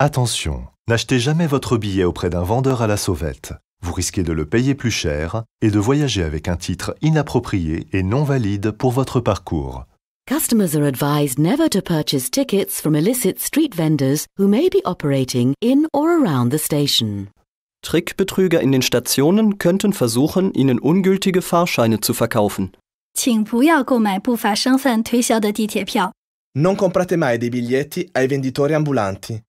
Attention, n'achetez jamais votre billet auprès d'un vendeur à la sauvette. Vous risquez de le payer plus cher et de voyager avec un titre inapproprié et non valide pour votre parcours. Customers are advised never to purchase tickets from illicit street vendors who may be operating in or around the station. Trickbetrüger in den Stationen könnten versuchen, ihnen ungültige Fahrscheine zu verkaufen. Non comprate mai dei biglietti ai venditori ambulanti.